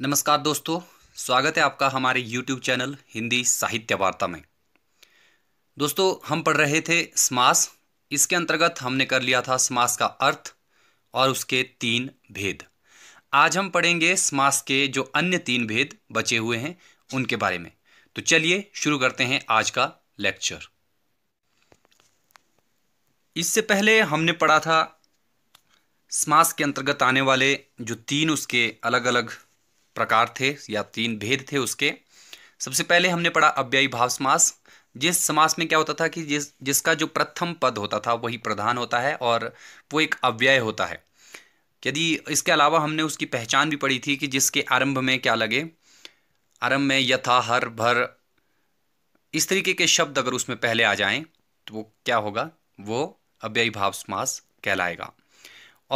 नमस्कार दोस्तों स्वागत है आपका हमारे YouTube चैनल हिंदी साहित्य वार्ता में दोस्तों हम पढ़ रहे थे समास इसके अंतर्गत हमने कर लिया था समास का अर्थ और उसके तीन भेद आज हम पढ़ेंगे समास के जो अन्य तीन भेद बचे हुए हैं उनके बारे में तो चलिए शुरू करते हैं आज का लेक्चर इससे पहले हमने पढ़ा था समास के अंतर्गत आने वाले जो तीन उसके अलग अलग प्रकार थे या तीन भेद थे उसके सबसे पहले हमने पढ़ा अव्ययी भाव समास जिस समास में क्या होता था कि जिस जिसका जो प्रथम पद होता था वही प्रधान होता है और वो एक अव्यय होता है यदि इसके अलावा हमने उसकी पहचान भी पढ़ी थी कि जिसके आरंभ में क्या लगे आरंभ में यथा हर भर इस तरीके के शब्द अगर उसमें पहले आ जाएं तो वो क्या होगा वो अव्ययी भाव समास कहलाएगा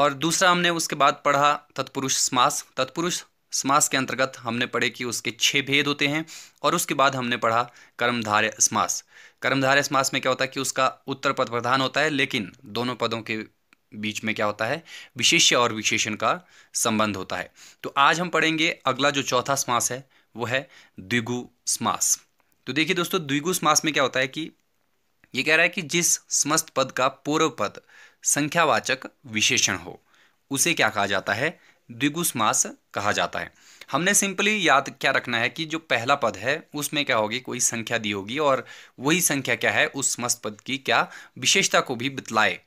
और दूसरा हमने उसके बाद पढ़ा तत्पुरुष समास तत्पुरुष समास के अंतर्गत हमने पढ़े कि उसके छह भेद होते हैं और उसके बाद हमने पढ़ा कर्मधार्य समास कर्मधार्य समास में क्या होता है कि उसका उत्तर पद प्रधान होता है लेकिन दोनों पदों के बीच में क्या होता है विशेष्य और विशेषण का संबंध होता है तो आज हम पढ़ेंगे अगला जो चौथा समास है वो है द्विगु समास तो देखिए दोस्तों द्विगु समास में क्या होता है कि ये कह रहा है कि जिस समस्त पद का पूर्व पद संख्यावाचक विशेषण हो उसे क्या कहा जाता है द्विगुष मास कहा जाता है हमने सिंपली याद क्या रखना है कि जो पहला पद है उसमें क्या होगी कोई संख्या दी होगी और वही संख्या क्या है उस समस्त पद की क्या विशेषता को भी बतलाए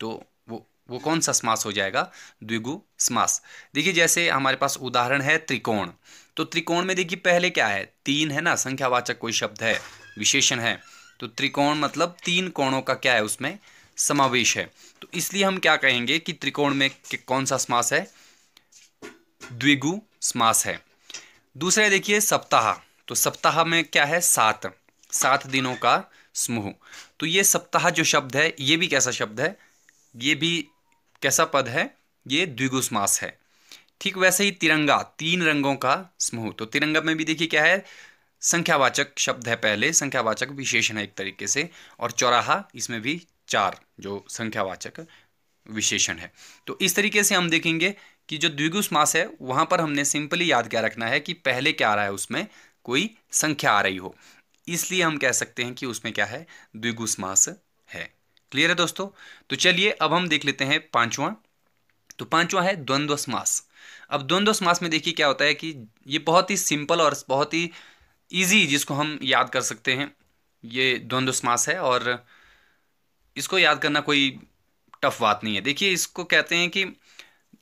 तो वो वो कौन सा समास हो जाएगा द्विगु समास देखिए जैसे हमारे पास उदाहरण है त्रिकोण तो त्रिकोण में देखिए पहले क्या है तीन है ना संख्यावाचक कोई शब्द है विशेषण है तो त्रिकोण मतलब तीन कोणों का क्या है उसमें समावेश है तो इसलिए हम क्या कहेंगे कि त्रिकोण में कौन सा समास है द्विगु समास है दूसरा देखिए सप्ताह तो सप्ताह में क्या है सात सात दिनों का समूह तो ये सप्ताह जो शब्द है ये भी कैसा शब्द है ये भी कैसा पद है ये द्विगु समास है ठीक वैसे ही तिरंगा तीन रंगों का समूह तो तिरंगा में भी देखिए क्या है संख्यावाचक शब्द है पहले संख्यावाचक विशेषण है एक तरीके से और चौराहा इसमें भी चार जो संख्यावाचक विशेषण है तो इस तरीके से हम देखेंगे कि जो द्विगुष मास है वहां पर हमने सिंपली याद क्या रखना है कि पहले क्या आ रहा है उसमें कोई संख्या आ रही हो इसलिए हम कह सकते हैं कि उसमें क्या है द्विगुष मास है क्लियर है दोस्तों तो चलिए अब हम देख लेते हैं पांचवा तो पांचवा है द्वंद्व समास अब द्वंद्व समास में देखिए क्या होता है कि ये बहुत ही सिंपल और बहुत ही ईजी जिसको हम याद कर सकते हैं ये द्वंद्व समास है और इसको याद करना कोई टफ बात नहीं है देखिए इसको कहते हैं कि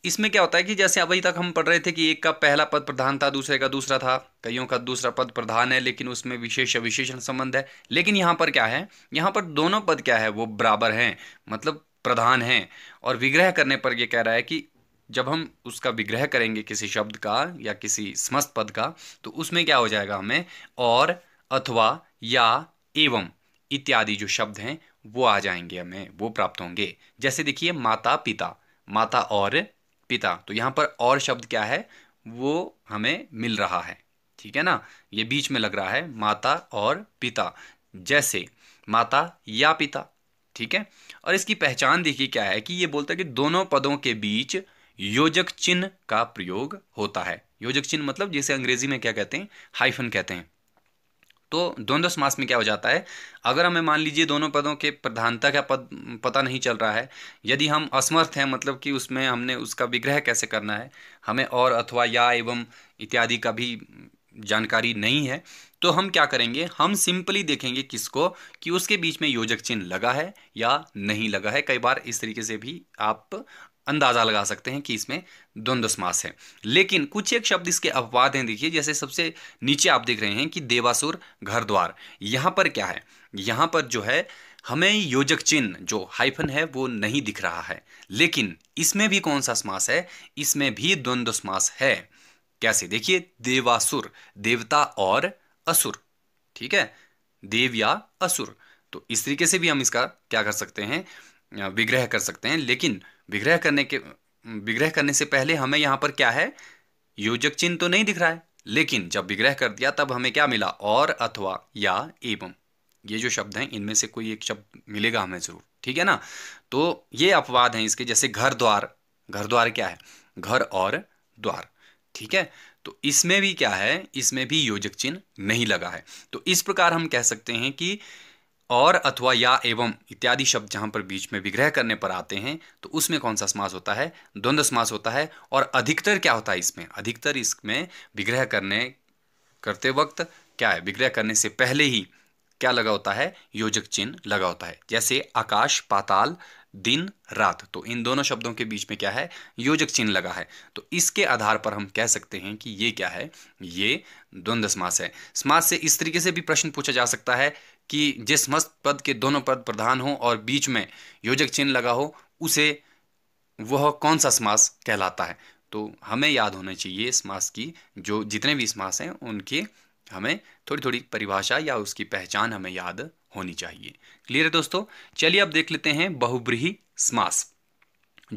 इसमें क्या होता है कि जैसे अभी तक हम पढ़ रहे थे कि एक का पहला पद प्रधान था दूसरे का दूसरा था कईयों का दूसरा पद प्रधान है लेकिन उसमें विशेष विशेषण संबंध है लेकिन यहाँ पर क्या है यहाँ पर दोनों पद क्या है वो बराबर हैं मतलब प्रधान हैं और विग्रह करने पर यह कह रहा है कि जब हम उसका विग्रह करेंगे किसी शब्द का या किसी समस्त पद का तो उसमें क्या हो जाएगा हमें और अथवा या एवं इत्यादि जो शब्द हैं वो आ जाएंगे हमें वो प्राप्त होंगे जैसे देखिए माता पिता माता और पिता तो यहाँ पर और शब्द क्या है वो हमें मिल रहा है ठीक है ना ये बीच में लग रहा है माता और पिता जैसे माता या पिता ठीक है और इसकी पहचान देखिए क्या है कि ये बोलता है कि दोनों पदों के बीच योजक चिन्ह का प्रयोग होता है योजक चिन्ह मतलब जिसे अंग्रेजी में क्या कहते हैं हाइफन कहते हैं तो द्वंद्व समास में क्या हो जाता है अगर हमें मान लीजिए दोनों पदों के प्रधानता का पद पता नहीं चल रहा है यदि हम असमर्थ हैं मतलब कि उसमें हमने उसका विग्रह कैसे करना है हमें और अथवा या एवं इत्यादि का भी जानकारी नहीं है तो हम क्या करेंगे हम सिंपली देखेंगे किसको कि उसके बीच में योजक चिन्ह लगा है या नहीं लगा है कई बार इस तरीके से भी आप अंदाज़ा लगा सकते हैं कि इसमें द्वंद्व समास है लेकिन कुछ एक शब्द इसके अपवाद हैं देखिए जैसे सबसे नीचे आप देख रहे हैं कि देवासुर घर द्वार यहाँ पर क्या है यहाँ पर जो है हमें योजक चिन्ह जो हाइफन है वो नहीं दिख रहा है लेकिन इसमें भी कौन सा समास है इसमें भी द्वंद्व समास है कैसे देखिए देवासुर देवता और असुर ठीक है देव या असुर तो इस तरीके से भी हम इसका क्या कर सकते हैं विग्रह कर सकते हैं लेकिन विग्रह करने के विग्रह करने से पहले हमें यहाँ पर क्या है योजक चिन्ह तो नहीं दिख रहा है लेकिन जब विग्रह कर दिया तब हमें क्या मिला और अथवा या एवं ये जो शब्द हैं इनमें से कोई एक शब्द मिलेगा हमें ज़रूर ठीक है ना तो ये अपवाद हैं इसके जैसे घर द्वार घर द्वार क्या है घर और द्वार ठीक है तो इसमें भी क्या है इसमें भी योजक चिन्ह नहीं लगा है तो इस प्रकार हम कह सकते हैं कि और अथवा या एवं इत्यादि शब्द जहाँ पर बीच में विग्रह करने पर आते हैं तो उसमें कौन सा समास होता है द्वंद्व समास होता है और अधिकतर क्या होता है इसमें अधिकतर इसमें विग्रह करने करते वक्त क्या है विग्रह करने से पहले ही क्या लगा होता है योजक चिन्ह लगा होता है जैसे आकाश पाताल दिन रात तो इन दोनों शब्दों के बीच में क्या है योजक चिन्ह लगा है तो इसके आधार पर हम कह सकते हैं कि ये क्या है ये द्वंद्व समास है समास से इस तरीके से भी प्रश्न पूछा जा सकता है कि जिस मस्त पद के दोनों पद प्रधान हों और बीच में योजक चिन्ह लगा हो उसे वह कौन सा समास कहलाता है तो हमें याद होना चाहिए समास की जो जितने भी समास हैं उनके हमें थोड़ी थोड़ी परिभाषा या उसकी पहचान हमें याद होनी चाहिए क्लियर है दोस्तों चलिए अब देख लेते हैं बहुब्रीही समास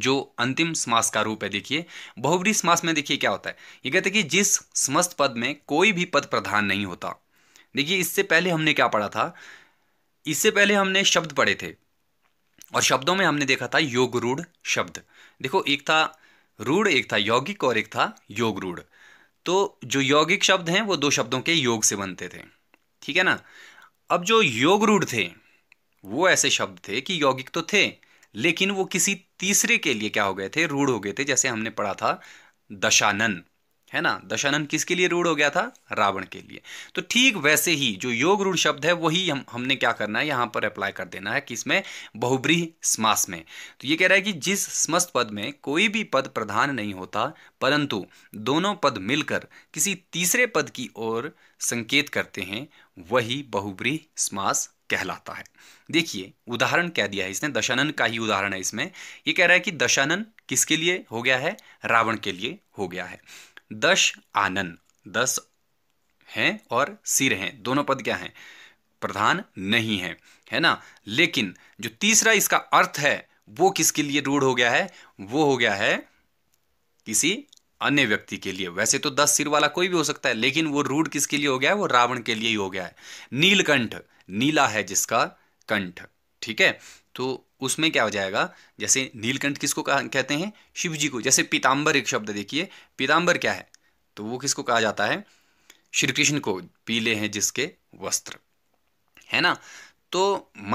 जो अंतिम समास का रूप है देखिए बहुब्रीही समास में देखिए क्या होता है ये कहते हैं कि जिस समस्त पद में कोई भी पद प्रधान नहीं होता देखिए इससे पहले हमने क्या पढ़ा था इससे पहले हमने शब्द पढ़े थे और शब्दों में हमने देखा था योग रूढ़ शब्द देखो एक था रूढ़ एक था यौगिक और एक था योग रूढ़ तो जो यौगिक शब्द हैं वो दो शब्दों के योग से बनते थे ठीक है ना अब जो योग रूढ़ थे वो ऐसे शब्द थे कि यौगिक तो थे लेकिन वो किसी तीसरे के लिए क्या हो गए थे रूढ़ हो गए थे जैसे हमने पढ़ा था दशानन है ना दशानन किसके लिए रूढ़ हो गया था रावण के लिए तो ठीक वैसे ही जो योग रूढ़ शब्द है वही हम हमने क्या करना है यहां पर अप्लाई कर देना है कि इसमें समास में तो ये कह रहा है कि जिस समस्त पद में कोई भी पद प्रधान नहीं होता परंतु दोनों पद मिलकर किसी तीसरे पद की ओर संकेत करते हैं वही बहुब्रीह समास कहलाता है देखिए उदाहरण क्या दिया है इसने दशानन का ही उदाहरण है इसमें ये कह रहा है कि दशानन किसके लिए हो गया है रावण के लिए हो गया है दश आनन दस हैं और सिर हैं दोनों पद क्या हैं प्रधान नहीं है है ना लेकिन जो तीसरा इसका अर्थ है वो किसके लिए रूढ़ हो गया है वो हो गया है किसी अन्य व्यक्ति के लिए वैसे तो दस सिर वाला कोई भी हो सकता है लेकिन वो रूढ़ किसके लिए हो गया है वो रावण के लिए ही हो गया है नीलकंठ नीला है जिसका कंठ ठीक है तो उसमें क्या हो जाएगा जैसे नीलकंठ किसको कहते हैं शिव जी को जैसे पीताम्बर एक शब्द देखिए पीताम्बर क्या है तो वो किसको कहा जाता है श्री कृष्ण को पीले हैं जिसके वस्त्र है ना तो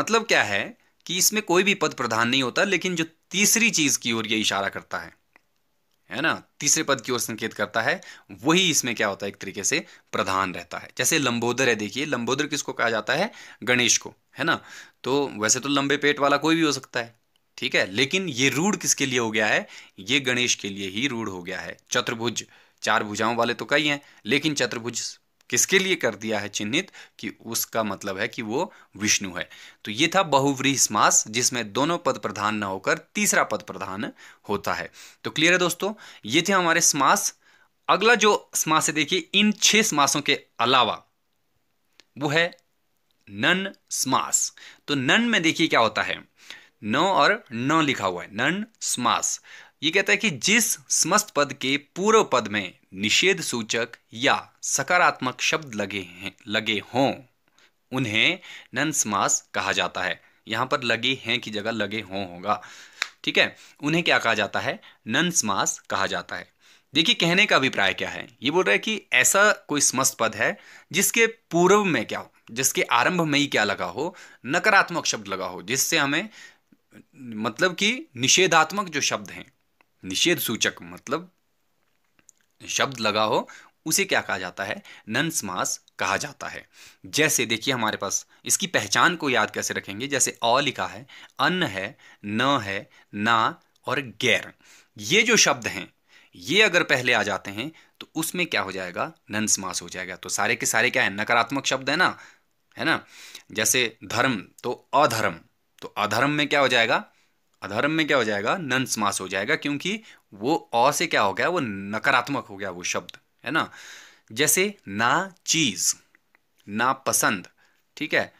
मतलब क्या है कि इसमें कोई भी पद प्रधान नहीं होता लेकिन जो तीसरी चीज की ओर ये इशारा करता है है ना तीसरे पद की ओर संकेत करता है वही इसमें क्या होता है एक तरीके से प्रधान रहता है जैसे लंबोदर है देखिए लंबोदर किसको कहा जाता है गणेश को है ना तो वैसे तो लंबे पेट वाला कोई भी हो सकता है ठीक है लेकिन ये रूढ़ किसके लिए हो गया है ये गणेश के लिए ही रूढ़ हो गया है चतुर्भुज चार भुजाओं वाले तो कई हैं लेकिन चतुर्भुज किसके लिए कर दिया है चिन्हित कि उसका मतलब है कि वो विष्णु है तो ये था बहुव्रीह समास जिसमें दोनों पद प्रधान न होकर तीसरा पद प्रधान होता है तो क्लियर है दोस्तों ये थे हमारे समास अगला जो समास है देखिए इन छह समासों के अलावा वो है नन स्मास तो नन में देखिए क्या होता है न और न लिखा हुआ है नन स्मास ये कहता है कि जिस समस्त पद के पूर्व पद में निषेध सूचक या सकारात्मक शब्द लगे हैं लगे हों उन्हें नन समास कहा जाता है यहां पर लगे हैं की जगह लगे हों होगा ठीक है उन्हें क्या कहा जाता है नन समास कहा जाता है देखिए कहने का अभिप्राय क्या है ये बोल रहा है कि ऐसा कोई समस्त पद है जिसके पूर्व में क्या हो जिसके आरंभ में ही क्या लगा हो नकारात्मक शब्द लगा हो जिससे हमें मतलब कि निषेधात्मक जो शब्द हैं निषेध सूचक मतलब शब्द लगा हो उसे क्या कहा जाता है समास कहा जाता है जैसे देखिए हमारे पास इसकी पहचान को याद कैसे रखेंगे जैसे अ लिखा है अन्न है न है ना और गैर ये जो शब्द हैं ये अगर पहले आ जाते हैं तो उसमें क्या हो जाएगा नन समास हो जाएगा तो सारे के सारे क्या है नकारात्मक शब्द है ना है ना जैसे धर्म तो अधर्म तो अधर्म में क्या हो जाएगा अधर्म में क्या हो जाएगा नन समास हो जाएगा क्योंकि वो अ से क्या हो गया वो नकारात्मक हो गया वो शब्द है ना जैसे ना चीज ना पसंद ठीक है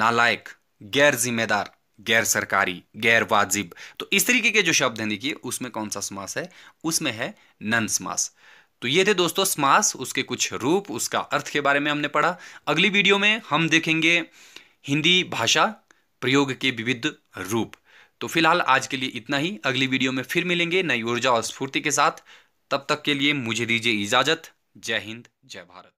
ना लायक गैर जिम्मेदार गैर सरकारी गैर वाजिब तो इस तरीके के जो शब्द हैं देखिए उसमें कौन सा समास है उसमें है नन समास तो ये थे दोस्तों समास उसके कुछ रूप उसका अर्थ के बारे में हमने पढ़ा अगली वीडियो में हम देखेंगे हिंदी भाषा प्रयोग के विविध रूप तो फिलहाल आज के लिए इतना ही अगली वीडियो में फिर मिलेंगे नई ऊर्जा और स्फूर्ति के साथ तब तक के लिए मुझे दीजिए इजाजत जय हिंद जय भारत